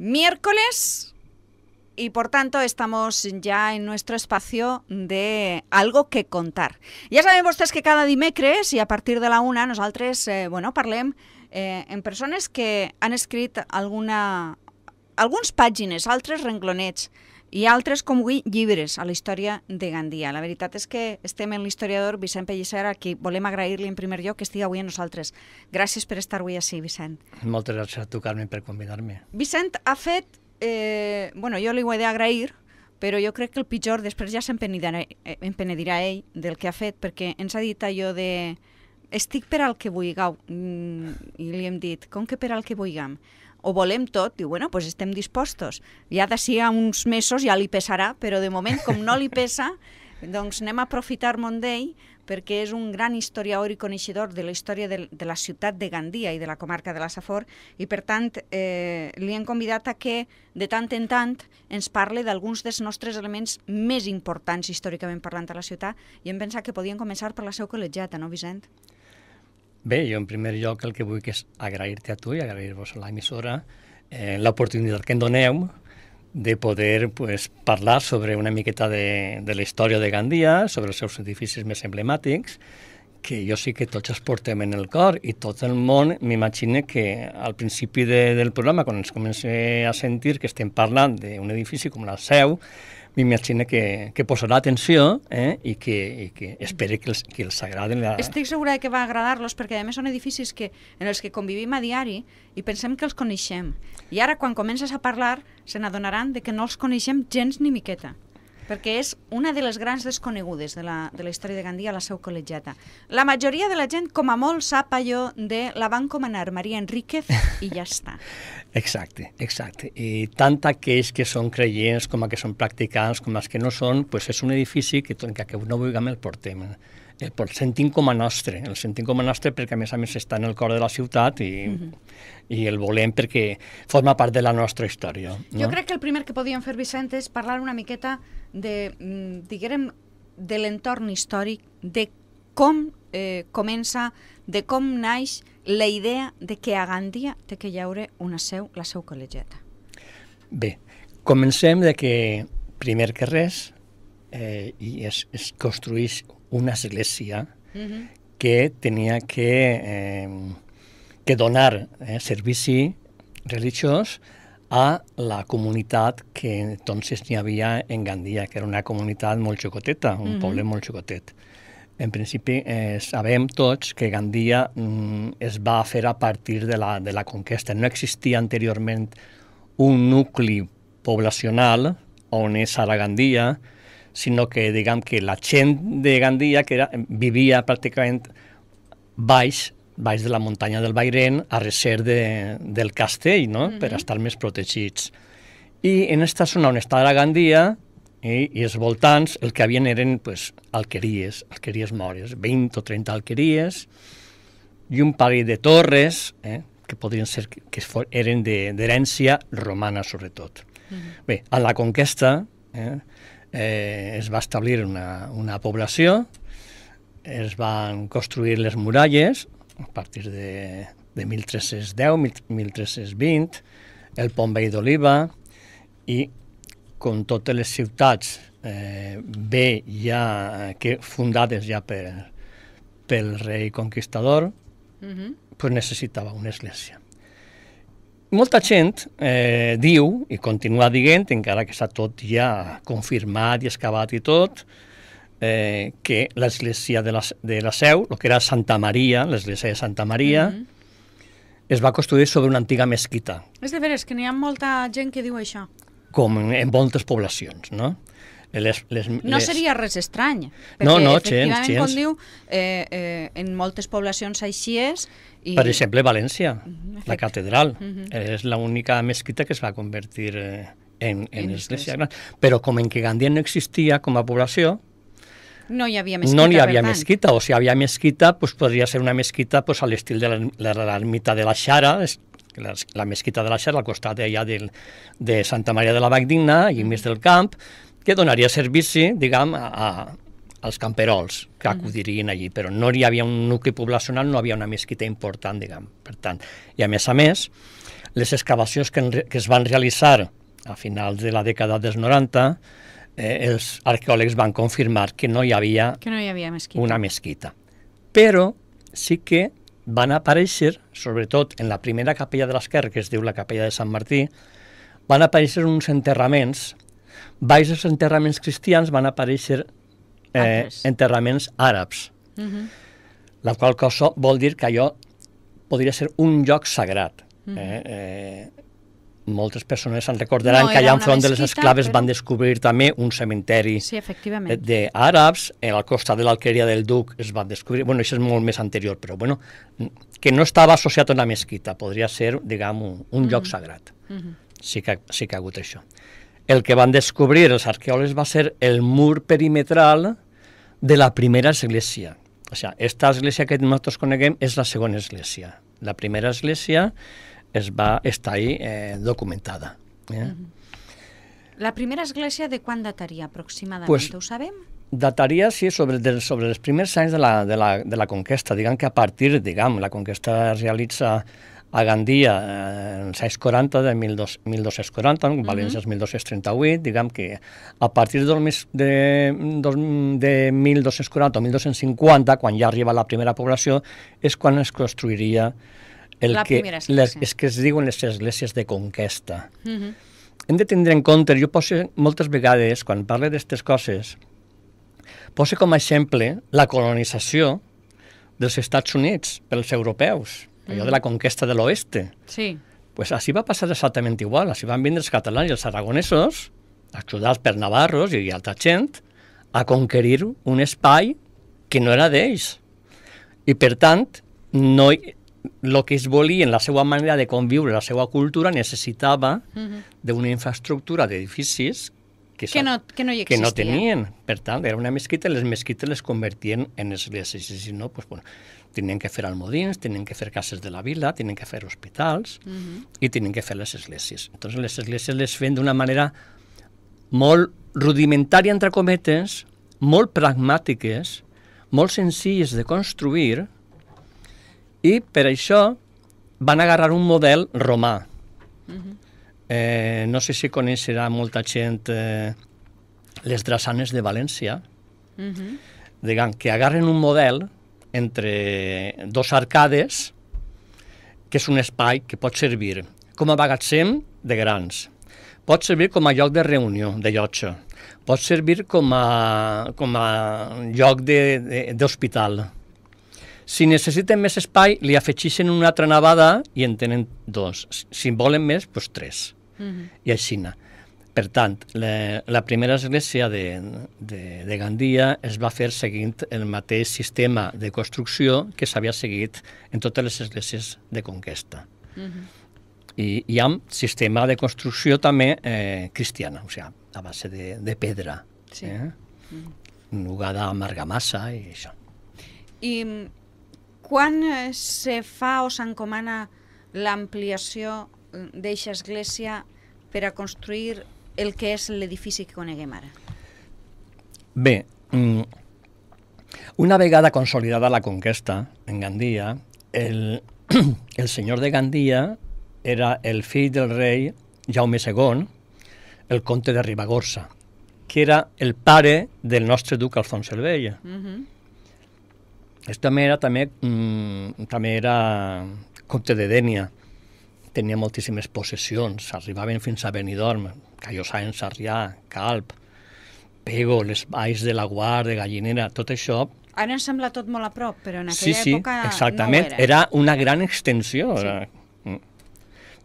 miércoles y por tanto estamos ya en nuestro espacio de algo que contar. Ya sabemos ustedes que cada dimecres y a partir de la una nosotros eh, bueno, parlem eh, en personas que han escrito alguna, páginas, otros renglones. renglonets i altres com avui llibres a la història de Gandia. La veritat és que estem en l'historiador Vicent Pellicer, a qui volem agrair-li en primer lloc que estigui avui amb nosaltres. Gràcies per estar avui així, Vicent. Moltes gràcies a tu, Carmen, per convidar-me. Vicent ha fet... Eh, bueno, jo li ho he d'agrair, però jo crec que el pitjor després ja se'n penedirà eh, ell del que ha fet, perquè ens ha dit allò de estic per al que vulgueu, mm, i li hem dit, com que per al que vulguem? ho volem tot, diu, bueno, doncs estem dispostos. Ja d'ací a uns mesos ja li pesarà, però de moment, com no li pesa, doncs anem a aprofitar d'ell perquè és un gran historiador i coneixedor de la història de, de la ciutat de Gandia i de la comarca de la Safor i per tant eh, li hem convidat a que de tant en tant ens parle d'alguns dels nostres elements més importants històricament parlant de la ciutat i hem pensat que podien començar per la seu col·legiata, no Vicent? Bé, jo en primer lloc el que vull que és agrair-te a tu i agrair-vos a l'emissora eh, l'oportunitat que em doneu de poder pues, parlar sobre una miqueta de, de la història de Gandia, sobre els seus edificis més emblemàtics, que jo sí que tots els portem en el cor i tot el món m'imagina que al principi de, del programa, quan ens comença a sentir que estem parlant d'un edifici com la seu, m'imagino que, que posarà atenció eh? I, que, i que espere que els, que els agradin. La... Estic segura que va agradar-los perquè a més són edificis que, en els que convivim a diari i pensem que els coneixem. I ara quan comences a parlar se n'adonaran de que no els coneixem gens ni miqueta perquè és una de les grans desconegudes de la, de la història de Gandia, la seu col·legiata. La majoria de la gent, com a molt, sap allò de la van comanar Maria Enríquez i ja està. Exacte, exacte. I tant aquells que són creients com a que són practicants, com els que no són, pues és un edifici que, que no vulguem el portem eh, el sentim com a nostre, el sentim com a nostre perquè a més a més està en el cor de la ciutat i, uh mhm. -huh. i el volem perquè forma part de la nostra història. No? Jo crec que el primer que podíem fer, Vicent, és parlar una miqueta de, mm, diguem, de l'entorn històric, de com eh, comença, de com naix la idea de que a Gandia té que hi haure una seu, la seu col·legiata. Bé, comencem de que primer que res eh, i es, es construeix una església uh -huh. que tenia que, eh, que donar eh, servici religiós a la comunitat que entonces n'hi havia en Gandia, que era una comunitat molt xocoteta, un uh -huh. poble molt xocotet. En principi, eh, sabem tots que Gandia mm, es va fer a partir de la, de la conquesta. No existia anteriorment un nucli poblacional on és ara Gandia, sinó que diguem que la gent de Gandia que era, vivia pràcticament baix baix de la muntanya del Bairén, a reser de, del castell, no? Mm -hmm. per estar més protegits. I en aquesta zona on estava la Gandia i, i els voltants, el que havien eren pues, alqueries, alqueries mores, 20 o 30 alqueries, i un parell de torres, eh, que podrien ser que, que eren d'herència romana, sobretot. Mm -hmm. Bé, a la conquesta, eh, eh, es va establir una, una població, es van construir les muralles a partir de, de 1310, 1320, el pont vell d'Oliva, i com totes les ciutats eh, bé ja eh, que fundades ja per, pel rei conquistador, uh mhm. -huh. pues necessitava una església molta gent eh, diu, i continua dient, encara que està tot ja confirmat i excavat i tot, eh, que l'església de, la, de la Seu, el que era Santa Maria, l'església de Santa Maria, mm -hmm. es va construir sobre una antiga mesquita. És de veres que n'hi ha molta gent que diu això. Com en, en moltes poblacions, no? Les, les, no les... seria res estrany, perquè no, no, efectivament, gens, gens. com diu, eh, eh, en moltes poblacions així és. I... Per exemple, València, mm-hmm, Efecte. Mm-hmm. la catedral, uh -huh. és l'única mesquita que es va convertir eh, en, en, en església gran. Però com en que Gandia no existia com a població, no hi havia mesquita. No hi havia mesquita, o si hi havia mesquita, pues, podria ser una mesquita pues, a l'estil de l'ermita de la Xara, la, la mesquita de la Xara, al costat d'allà de, de Santa Maria de la Valldigna, i mm-hmm. més del camp, que donaria servici, diguem, a, a als camperols que mm. acudirien allí, però no hi havia un nucli poblacional, no hi havia una mesquita important, diguem, per tant. I a més a més, les excavacions que, en, que es van realitzar a finals de la dècada dels 90, eh, els arqueòlegs van confirmar que no hi havia, que no hi havia mesquita. una mesquita. Però sí que van aparèixer, sobretot en la primera capella de l'esquerra, que es diu la capella de Sant Martí, van aparèixer uns enterraments Baix dels enterraments cristians van aparèixer eh, enterraments àrabs, uh mhm. -huh. la qual cosa vol dir que allò podria ser un lloc sagrat. Uh mhm. -huh. eh, eh, moltes persones se'n recordaran no, que allà enfront de les esclaves però... van descobrir també un cementeri sí, eh, d'àrabs, al costat de l'alqueria del duc es van descobrir, bueno, això és molt més anterior, però bueno, que no estava associat a una mesquita, podria ser, diguem, un, un mm -hmm. lloc sagrat. Mm -hmm. sí, que, sí que ha hagut això el que van descobrir els arqueòlegs va ser el mur perimetral de la primera església. O sigui, aquesta església que nosaltres coneguem és la segona església. La primera església es va estar ahí eh, documentada. Eh? La primera església de quan dataria aproximadament, pues, ho sabem? Dataria, sí, sobre, de, sobre els primers anys de la, de la, de la conquesta. Diguem que a partir, diguem, la conquesta es realitza a Gandia, eh, en els anys 40, de 1240, en València és 1238, diguem que a partir del mes de, de 1240 o 1250, quan ja arriba la primera població, és quan es construiria el la que, les, és que es diuen les esglésies de conquesta. Uh -huh. Hem de tindre en compte, jo poso moltes vegades, quan parlo d'aquestes coses, poso com a exemple la colonització dels Estats Units pels europeus allò mm. de la conquesta de l'oeste. Sí. Pues així va passar exactament igual. Així van vindre els catalans i els aragonesos, ajudats per navarros i altra gent, a conquerir un espai que no era d'ells. I, per tant, no, el que es volia en la seva manera de conviure, la seva cultura, necessitava uh mm-hmm. -huh. d'una infraestructura d'edificis que, que, no, que, no que no tenien. Per tant, era una mesquita i les mesquites les convertien en esglésies. I si no, pues, bueno, tenien que fer almodins, tenien que fer cases de la vila, tenien que fer hospitals uh -huh. i tenien que fer les esglésies. Entonces les esglésies les fent d'una manera molt rudimentària, entre cometes, molt pragmàtiques, molt senzilles de construir i per això van agarrar un model romà. Uh -huh. eh, no sé si coneixerà molta gent eh, les drassanes de València, uh -huh. diguem, que agarren un model entre dos arcades, que és un espai que pot servir com a magatzem de grans, pot servir com a lloc de reunió, de llotja, pot servir com a, com a lloc d'hospital. Si necessiten més espai, li afegeixen una altra nevada i en tenen dos. Si en volen més, doncs tres. Uh mhm. -huh. I així. Per tant, la, la primera església de, de, de Gandia es va fer seguint el mateix sistema de construcció que s'havia seguit en totes les esglésies de conquesta. Uh mhm. -huh. I hi ha un sistema de construcció també eh, cristiana, o sigui, a base de, de pedra. Sí. Eh? Uh mhm. -huh. Nugada amb argamassa i això. I mm, quan eh, se fa o s'encomana l'ampliació mm, d'eixa església per a construir el que és l'edifici que coneguem ara? Bé, mm, una vegada consolidada la conquesta en Gandia, el, el senyor de Gandia era el fill del rei Jaume II, el comte de Ribagorça, que era el pare del nostre duc Alfons el Vell. Uh mhm. -huh. Este també era, també, mm, també era comte de Dènia tenia moltíssimes possessions, arribaven fins a Benidorm, Callosa en Sarrià, Calp, Pego, les Baix de la Guard, de Gallinera, tot això... Ara ens sembla tot molt a prop, però en aquella sí, sí, època exactament. no era. Era una gran extensió. Sí. Era... Mm.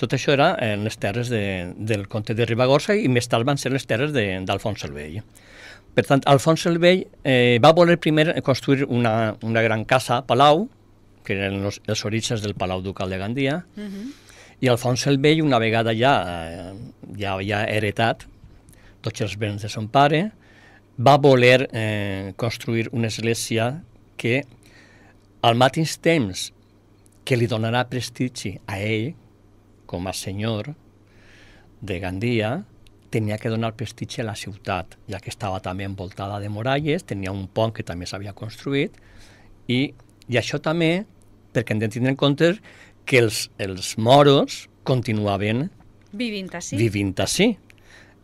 Tot això era en les terres de, del comte de Ribagorça i més tard van ser les terres d'Alfons el Vell. Per tant, Alfons el Vell eh, va voler primer construir una, una gran casa, palau, que eren els, els orígens del Palau Ducal de Gandia, uh mhm. -huh i Alfons el Vell, una vegada ja, eh, ja, ja heretat tots els béns de son pare, va voler eh, construir una església que al mateix temps que li donarà prestigi a ell, com a senyor de Gandia, tenia que donar prestigi a la ciutat, ja que estava també envoltada de muralles, tenia un pont que també s'havia construït, i, i això també perquè hem de tindre en compte que els, els moros continuaven vivint així. Vivint així.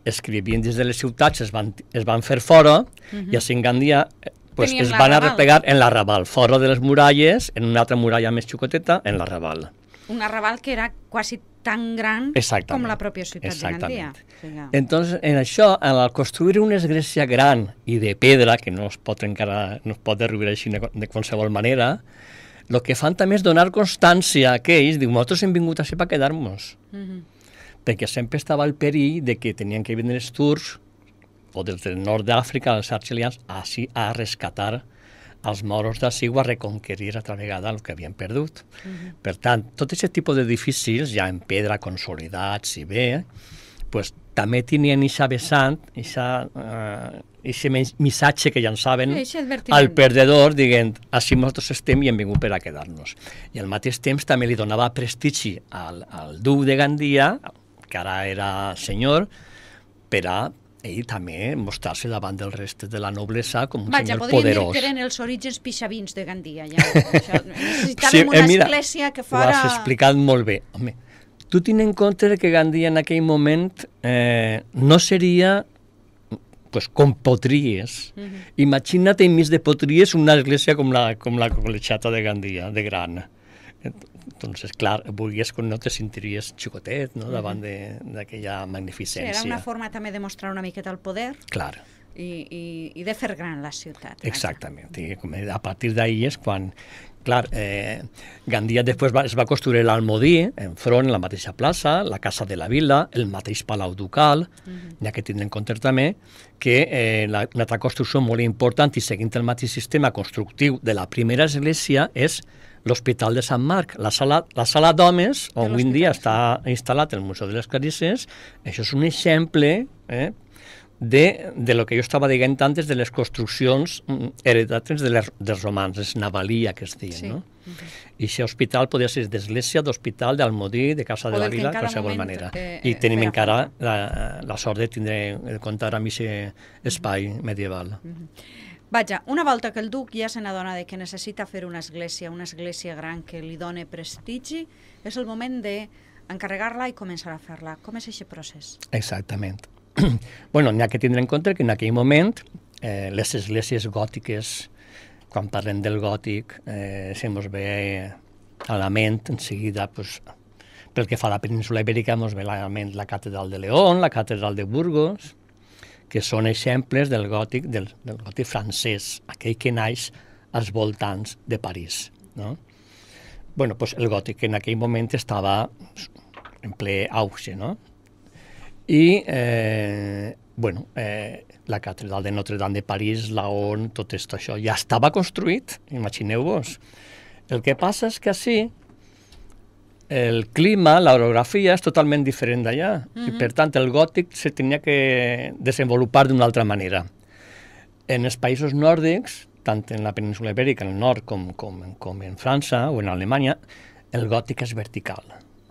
Els que de les ciutats es van, es van fer fora uh -huh. i mhm. a Singandia eh, pues, es van arreplegar en la Raval, fora de les muralles, en una altra muralla més xicoteta, en la Raval. Una Raval que era quasi tan gran Exactament. com la pròpia ciutat Exactament. de Gandia. Entonces, en això, al construir una església gran i de pedra, que no es pot encara no es pot derribar així de qualsevol manera, el que fan també és donar constància a aquells, diu, nosaltres hem vingut a ser per quedar-nos. Uh mhm. -huh. Perquè sempre estava el perill de que tenien que venir els turcs o del nord d'Àfrica, els argelians, a, a rescatar els moros de Sigua, a reconquerir altra vegada el que havien perdut. Uh mhm. -huh. Per tant, tot aquest tipus d'edificis, ja en pedra consolidats i bé, eh, pues, també tenien aquesta vessant, aquest eh, missatge que llançaven sí, al perdedor dient així nosaltres estem i hem vingut per a quedar-nos. I al mateix temps també li donava prestigi al, al duc de Gandia, que ara era senyor, per a ell també mostrar-se davant del rest de la noblesa com un Vaja, senyor poderós. Vaja, podríem dir que eren els orígens pixavins de Gandia. Ja. Això, necessitàvem sí, eh, una mira, església que fora... Ho has explicat molt bé. Home, Tu tens en compte que Gandhi en aquell moment eh, no seria pues, com potries. Uh mhm. -huh. Imagina't enmig de potries una església com la, com la col·legiata de Gandia, eh, de Gran. Doncs, clar, volies que no te sentiries xicotet no? Mhm. davant d'aquella magnificència. Sí, era una forma també de mostrar una miqueta el poder. Clar. I, i, i de fer gran la ciutat. Exactament. Vaja. I com, a partir d'ahir és quan Clar, eh, Gandia després va, es va construir l'Almodí, enfront, la mateixa plaça, la Casa de la Vila, el mateix Palau Ducal, uh mhm. -huh. ja que tindrem en compte també que eh, la, una altra construcció molt important i seguint el mateix sistema constructiu de la primera església és l'Hospital de Sant Marc, la sala, la sala d'homes, on avui dia està instal·lat el Museu de les Clarisses, això és un exemple eh, de, de lo que jo estava dient antes de les construccions mm, heredades de les, dels romans, les navalia que es deien, sí. no? Okay. I aquest hospital podia ser d'església, d'hospital, d'Almodí, de Casa de la Vila, de qualsevol manera. Que, eh, I eh, tenim encara la, la sort de tindre de comptar amb aquest espai mm -hmm. medieval. Mm -hmm. Vaja, una volta que el duc ja se n'adona que necessita fer una església, una església gran que li done prestigi, és el moment de la i començar a fer-la. Com és aquest procés? Exactament. bueno, n'hi ha que tindre en compte que en aquell moment eh, les esglésies gòtiques, quan parlem del gòtic, eh, se mos ve a la ment en seguida pues, pel que fa a la península ibèrica mos ve a la ment la catedral de León, la catedral de Burgos, que són exemples del gòtic, del, del gòtic francès, aquell que naix als voltants de París. No? bueno, pues el gòtic en aquell moment estava en ple auge, no? i eh, bueno, eh, la catedral de Notre Dame de París, la on tot est això ja estava construït, imagineu-vos. El que passa és que així el clima, l'orografia és totalment diferent d'allà mm -hmm. i mhm. per tant el gòtic se tenia que desenvolupar d'una altra manera. En els països nòrdics, tant en la península ibèrica, en el nord, com, com, com en França o en Alemanya, el gòtic és vertical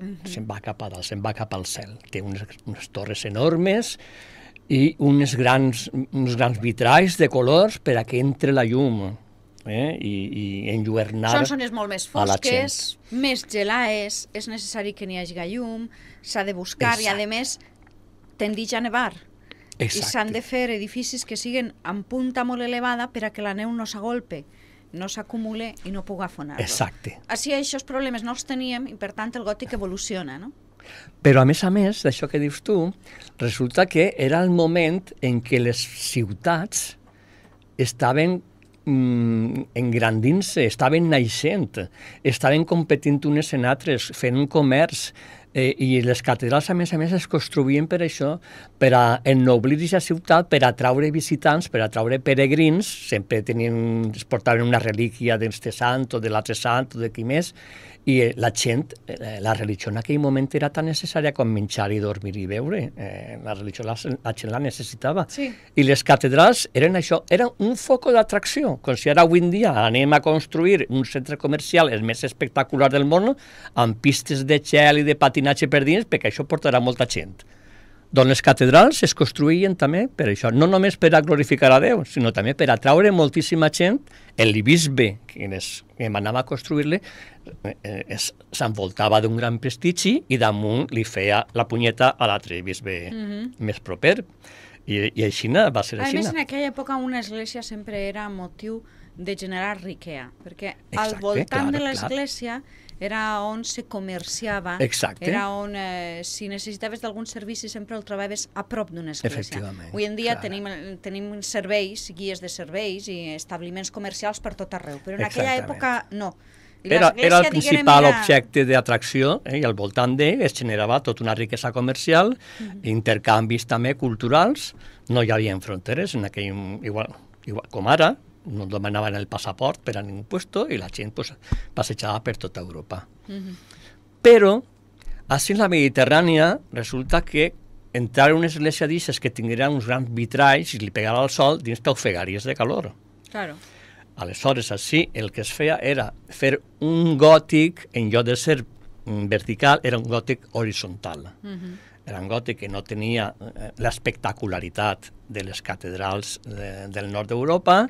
-huh. se'n va cap a dalt, se'n va cap al cel. Té unes, unes torres enormes i unes grans, uns grans vitralls de colors per a que entre la llum eh? i, i enlluernar Són zones molt més fosques, més gelades, és necessari que n'hi hagi llum, s'ha de buscar Exacte. i, a més, tendeix a nevar. Exacte. I s'han de fer edificis que siguen amb punta molt elevada per a que la neu no s'agolpe no s'acumule i no puga afonar-lo. Exacte. Així aquests problemes no els teníem i per tant el gòtic evoluciona, no? Però a més a més d'això que dius tu, resulta que era el moment en què les ciutats estaven mm, engrandint-se, estaven naixent, estaven competint unes en altres, fent un comerç, Eh, I les catedrals, a més a més, es construïen per això, per a ennoblir aquesta ciutat, per atraure visitants, per atraure peregrins, sempre tenien, es portaven una relíquia d'este sant o de l'altre sant o de qui més, i eh, la gent, eh, la religió en aquell moment era tan necessària com menjar i dormir i beure. Eh, la religió la, la gent la necessitava. Sí. I les catedrals eren això, eren un foc d'atracció. Com si ara avui en dia anem a construir un centre comercial el més espectacular del món amb pistes de gel i de patinatge per dins, perquè això portarà molta gent. Doncs les catedrals es construïen també per això, no només per a glorificar a Déu, sinó també per atraure moltíssima gent. El bisbe, que eh, es emanava a construir-le, eh, s'envoltava d'un gran prestigi i damunt li feia la punyeta a l'altre bisbe mm -hmm. més proper. I, i així va ser així. A més, en aquella època una església sempre era motiu de generar riquea, perquè Exacte, al voltant clar, de l'església era on se comerciava, Exacte. era on, eh, si necessitaves d'algun servici, sempre el trobaves a prop d'una església. Avui en dia tenim, tenim serveis, guies de serveis i establiments comercials per tot arreu, però en aquella època no. Era, era el principal era... objecte d'atracció eh, i al voltant d'ell es generava tota una riquesa comercial, mm -hmm. intercanvis també culturals, no hi havia fronteres, en aquell, igual, igual, com ara, no demanaven el passaport per a ningú puesto i la gent pues, passejava per tota Europa. Uh -huh. Però, així en la Mediterrània, resulta que entrar en una església d'ixes que tinguera uns grans vitralls i li pegava el sol, dins t'ofegaries de calor. Claro. Aleshores, així, el que es feia era fer un gòtic, en lloc de ser mm, vertical, era un gòtic horizontal. Uh -huh era un gòtic que no tenia eh, l'espectacularitat de les catedrals de, del nord d'Europa,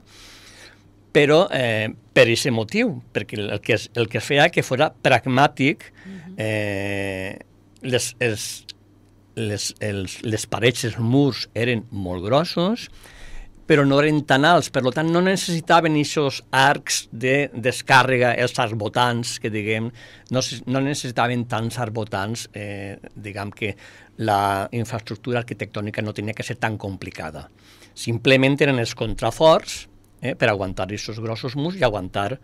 però eh, per aquest motiu, perquè el que es, el que es feia que fora pragmàtic mhm. eh, les, els, les, els, les parets, els murs eren molt grossos, però no eren tan alts, per tant no necessitaven aquests arcs de descàrrega, els arbotants, que diguem, no, no necessitaven tants arbotants, eh, diguem que la infraestructura arquitectònica no tenia que ser tan complicada. Simplement eren els contraforts, eh, per aguantar aquests grossos murs i aguantar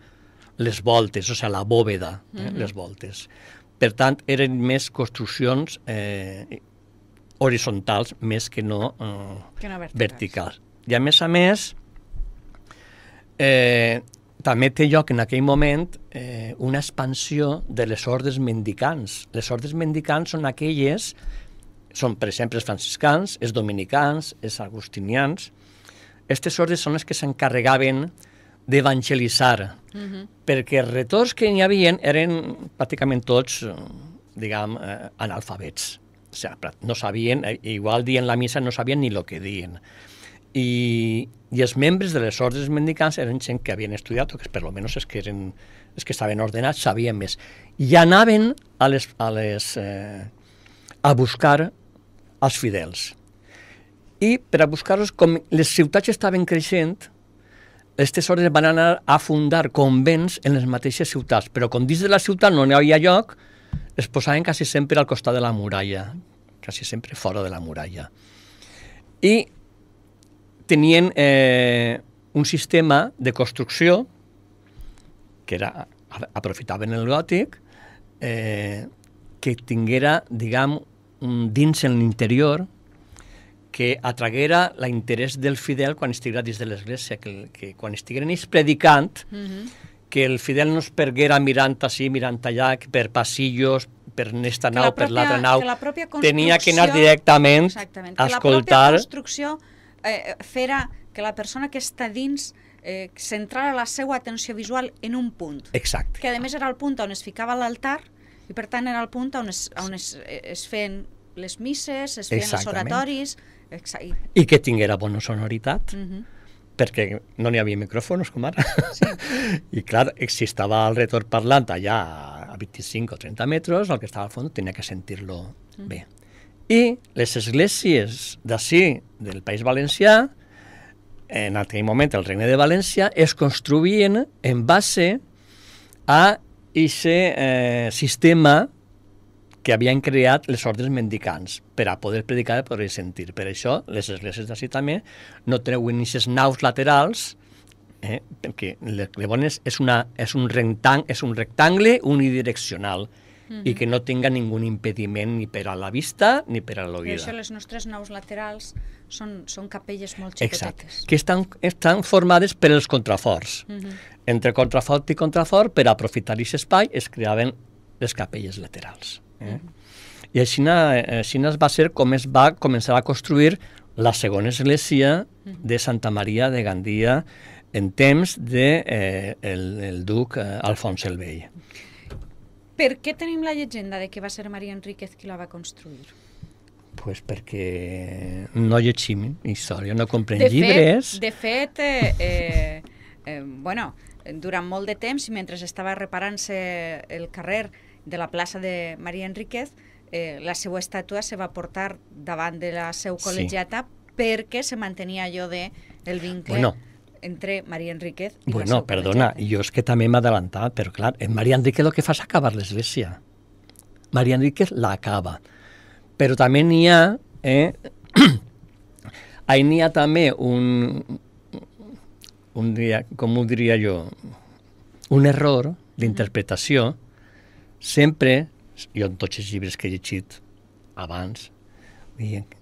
les voltes, o sigui, la bòveda, eh, mm -hmm. les voltes. Per tant, eren més construccions eh, horitzontals més que no, eh, que no verticals. verticals. I a més a més, eh, també té lloc en aquell moment eh, una expansió de les ordres mendicants. Les ordres mendicants són aquelles, són per exemple els franciscans, els dominicans, els agustinians, Estes ordres són les que s'encarregaven d'evangelitzar, uh mhm. -huh. perquè els retors que n'hi havien eren pràcticament tots, eh, diguem, eh, analfabets. O sigui, no sabien, eh, igual dient la missa no sabien ni el que dien. I, i els membres de les ordres mendicants eren gent que havien estudiat, o que per lo els que, eren, els que estaven ordenats sabien més. I anaven a, les, a, les, eh, a buscar els fidels i per a buscar-los, com les ciutats estaven creixent, els tesores van anar a fundar convents en les mateixes ciutats, però com dins de la ciutat no n'hi havia lloc, es posaven quasi sempre al costat de la muralla, quasi sempre fora de la muralla. I tenien eh, un sistema de construcció que era, aprofitaven el gòtic, eh, que tinguera, diguem, un, dins en l'interior, que atraguera l'interès del fidel quan estiguera dins de l'església, que, que quan estigueren ells predicant, uh mhm. -huh. que el fidel no es perguera mirant així, mirant allà, per passillos, per aquesta nau, la pròpia, per l'altra nau. Que la construcció... Tenia que anar directament a escoltar... Que la pròpia construcció eh, fera que la persona que està dins eh, centrara la seva atenció visual en un punt. Exacte. Que a més era el punt on es ficava l'altar i per tant era el punt on es, on es, eh, es feien les misses, es feien Exactament. els oratoris, Exacte. I que tinguera bona sonoritat, uh mhm. -huh. perquè no n'hi havia micròfons, com ara. Sí. I clar, si estava el retorn parlant allà a 25 o 30 metres, el que estava al fons tenia que sentir-lo uh mm. -huh. bé. I les esglésies d'ací, del País Valencià, en aquell moment, el Regne de València, es construïen en base a aquest eh, sistema que havien creat les ordres mendicants per a poder predicar i poder sentir. Per això les esglésies d'ací també no treuen aquestes naus laterals eh, perquè les clebones és, una, és, un rentang, és un rectangle unidireccional mm -hmm. i mhm. que no tinga ningun impediment ni per a la vista ni per a l'oïda. I això les nostres naus laterals són, són capelles molt xicotetes. Exacte, que estan, estan formades per els contraforts. Mm -hmm. Entre contrafort i contrafort, per aprofitar aquest espai, es creaven les capelles laterals. Eh? I així, eh, així va ser com es va començar a construir la segona església de Santa Maria de Gandia en temps de, eh, el, el duc eh, Alfons el Vell. Per què tenim la llegenda de que va ser Maria Enríquez qui la va construir? pues perquè no llegim història, no comprem de fet, llibres. De fet, eh, eh, eh, bueno, durant molt de temps, mentre estava reparant-se el carrer de la plaça de Maria Enriquez, eh, la seva estàtua se va portar davant de la seu col·legiata sí. perquè se mantenia allò de el vincle bueno, entre María Enríquez y Bueno, perdona, yo es que también me adelantaba, pero claro, en María Enríquez lo que fa es acabar la iglesia. María Enríquez la acaba. Pero también hi ha, eh, ahí n'hi ha també un, un dia, com ho diria jo, un error d'interpretació mm -hmm sempre, jo en tots els llibres que he llegit abans,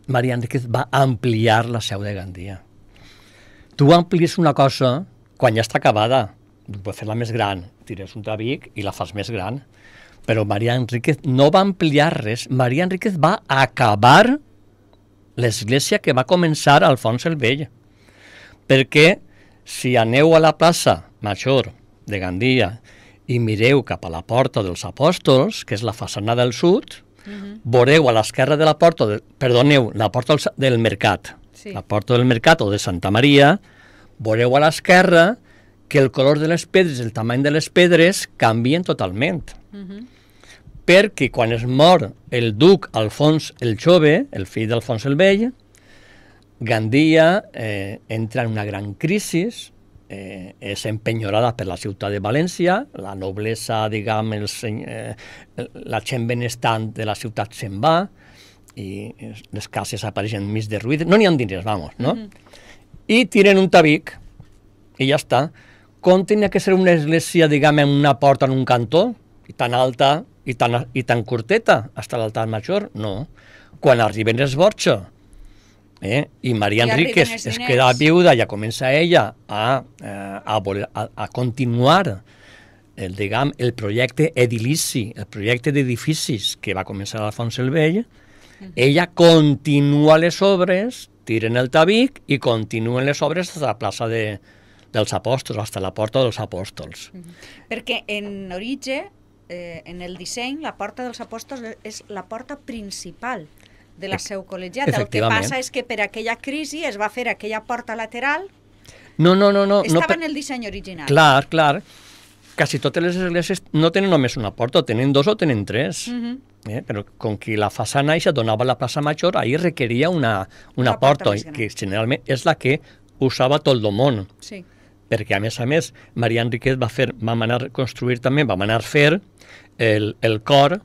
Maria Enriquez va ampliar la seu de Gandia. Tu amplies una cosa quan ja està acabada, tu pots fer-la més gran, tires un tabic i la fas més gran, però Maria Enriquez no va ampliar res, Maria Enriquez va acabar l'església que va començar Alfons el Vell, perquè si aneu a la plaça Major de Gandia i mireu cap a la porta dels apòstols, que és la façana del sud, uh -huh. veureu a l'esquerra de la porta, de, perdoneu, la porta del mercat, sí. la porta del mercat o de Santa Maria, veureu a l'esquerra que el color de les pedres, el tamany de les pedres, canvien totalment. Uh -huh. Perquè quan es mor el duc Alfons el Jove, el fill d'Alfons el Vell, Gandia eh, entra en una gran crisi, eh, és empenyorada per la ciutat de València, la noblesa, diguem, el, eh, la gent benestant de la ciutat se'n va, i les cases apareixen més de ruïdes, no n'hi ha diners, vamos, no? Mm -hmm. I tiren un tabic, i ja està. Com tenia que ser una església, diguem, amb una porta en un cantó, i tan alta i tan, i tan curteta, hasta l'altar major? No. Quan arriben els Borja, ¿Eh? I Maria Enríquez es, es queda viuda, ja comença ella a, eh, a, a, a continuar el, digam, el projecte edilici, el projecte d'edificis que va començar Alfons el Vell, mhm. ella continua les obres, tiren el tabic i continuen les obres a la plaça de, dels apòstols, hasta la porta dels apòstols. Mhm. Perquè en origen, eh, en el disseny, la porta dels apòstols és la porta principal de la seu col·legiat. El que passa és que per aquella crisi es va fer aquella porta lateral no, no, no, no, estava no, per... en el disseny original. Clar, clar. Quasi totes les esglésies no tenen només una porta, tenen dos o tenen tres. Uh mhm. -huh. eh? Però com que la façana aixa donava la plaça major, ahí requeria una, una la porta, porta que generalment és la que usava tot el món. Sí. Perquè, a més a més, Maria Enriquet va fer, va manar construir també, va manar fer el, el cor,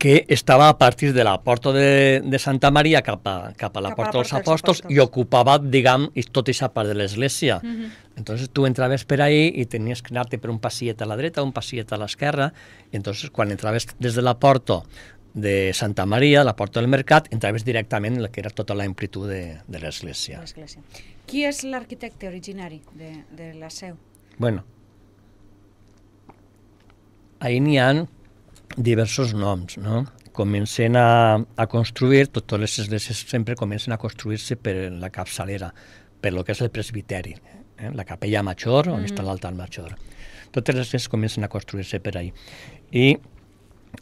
que estava a partir de la porta de, de Santa Maria cap a, cap a la cap porta dels apòstols i ocupava, diguem, tot aquesta part de l'església. Mm -hmm. Entonces tu entraves per ahí i tenies que anar-te per un passiet a la dreta, un passiet a l'esquerra, i entonces quan entraves des de la porta de Santa Maria, la porta del mercat, entraves directament en la que era tota la amplitud de, de l'església. Qui és l'arquitecte originari de, de la seu? Bueno, ahir n'hi ha diversos noms, no? comencen a, a construir, totes les esglésies sempre comencen a construir-se per la capçalera, per lo que és el presbiteri, eh? la capella major, on mm -hmm. està l'altar major. Totes les esglésies comencen a construir-se per ahí. I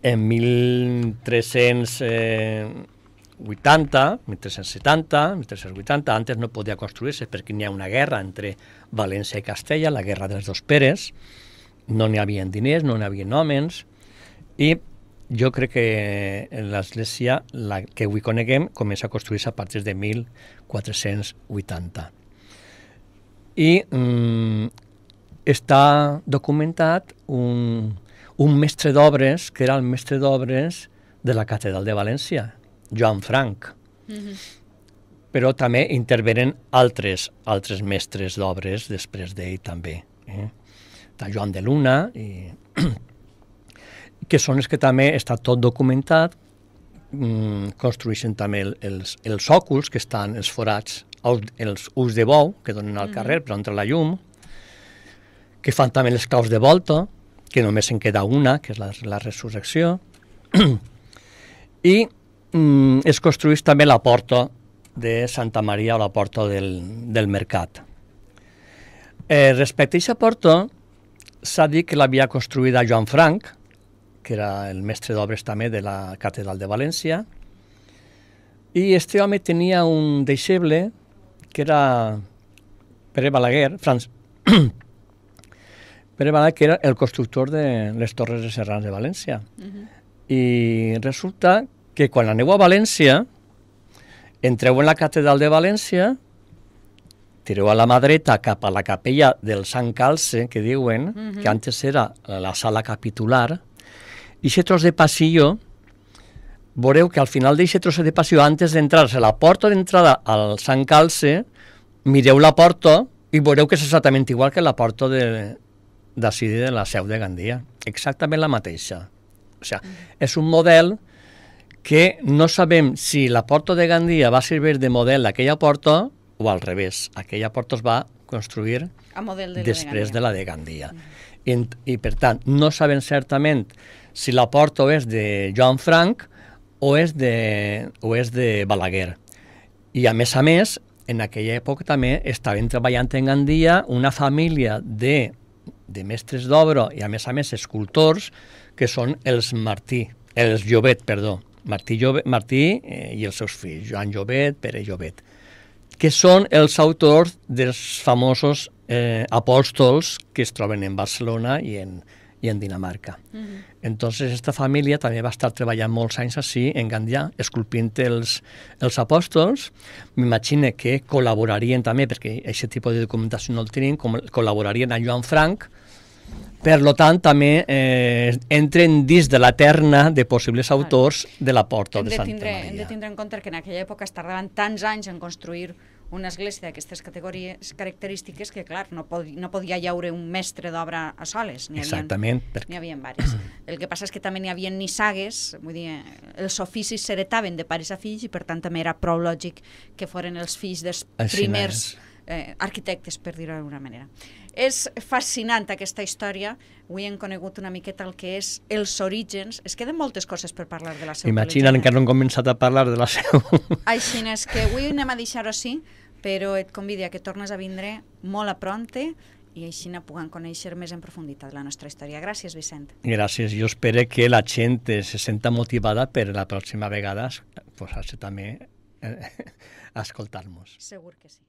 en 1380, 1370, 1380, antes no podia construir-se perquè n'hi ha una guerra entre València i Castella, la guerra dels dos Peres, no n'hi havia diners, no n'hi havia hòmens, i jo crec que l'església, la que avui coneguem, comença a construir-se a partir de 1480. I mm, està documentat un, un mestre d'obres, que era el mestre d'obres de la catedral de València, Joan Franc. Mm -hmm però també intervenen altres, altres mestres d'obres després d'ell també. Eh? De Joan de Luna i que són els que també està tot documentat, mm, construeixen també el, els, els òculs que estan els forats, els, els ulls de bou que donen al mm. carrer, mm però entre la llum, que fan també les claus de volta, que només en queda una, que és la, la resurrecció, i mm, es construeix també la porta de Santa Maria o la porta del, del mercat. Eh, respecte a aquesta porta, s'ha dit que l'havia construïda Joan Franc, que era el mestre d'obres també de la Catedral de València, i este home tenia un deixeble que era Pere Balaguer, Franz, Pere Balaguer, que era el constructor de les Torres de Serrans de València. Uh -huh. I resulta que quan aneu a València, entreu en la Catedral de València, tireu a la mà dreta cap a la capella del Sant Calce, que diuen, uh -huh. que antes era la sala capitular, i aquest tros de passillo, veureu que al final d'aquest tros de passillo, antes d'entrar-se a la porta d'entrada al Sant Calce, mireu la porta i veureu que és exactament igual que la porta de d'ací de la seu de Gandia. Exactament la mateixa. O sigui, és un model que no sabem si la porta de Gandia va servir de model d'aquella porta o al revés. Aquella porta es va construir a model de després de la de Gandia. Mm. I, I, per tant, no sabem certament si la porta o és de Joan Frank o és de, o és de Balaguer. I a més a més, en aquella època també estaven treballant en Gandia una família de, de mestres d'obra i a més a més escultors que són els Martí, els Llobet, perdó, Martí, Llobet, Martí eh, i els seus fills, Joan Llobet, Pere Llobet, que són els autors dels famosos eh, apòstols que es troben en Barcelona i en, i en Dinamarca. Uh mm-hmm. -huh. Entonces, esta família també va estar treballant molts anys així, en Gandia, esculpint els, els apòstols. M'imagino que col·laborarien també, perquè aquest tipus de documentació no el tenim, col·laborarien a Joan Frank, per lo tant, també eh, entren dins de la terna de possibles autors de la Porta de, de Santa tindre, Maria. Hem de tindre en compte que en aquella època es tardaven tants anys en construir una església d'aquestes categories característiques que, clar, no, pod no podia llaure un mestre d'obra a soles. Havia, Exactament. Perquè... havia diverses. El que passa és que també n'hi havia nissagues, vull dir, els oficis s'heretaven de pares a fills i, per tant, també era prou lògic que foren els fills dels Així primers... No eh, arquitectes, per dir-ho d'alguna manera. És fascinant aquesta història. Avui hem conegut una miqueta el que és els orígens. Es queden moltes coses per parlar de la seu. Imagina que no hem començat a parlar de la seu. Així és que avui anem a deixar-ho així, però et convido a que tornes a vindre molt a prompte i així no puguem conèixer més en profunditat la nostra història. Gràcies, Vicent. Gràcies. Jo espero que la gent se senta motivada per la pròxima vegada posar-se també eh, a escoltar-nos. Segur que sí.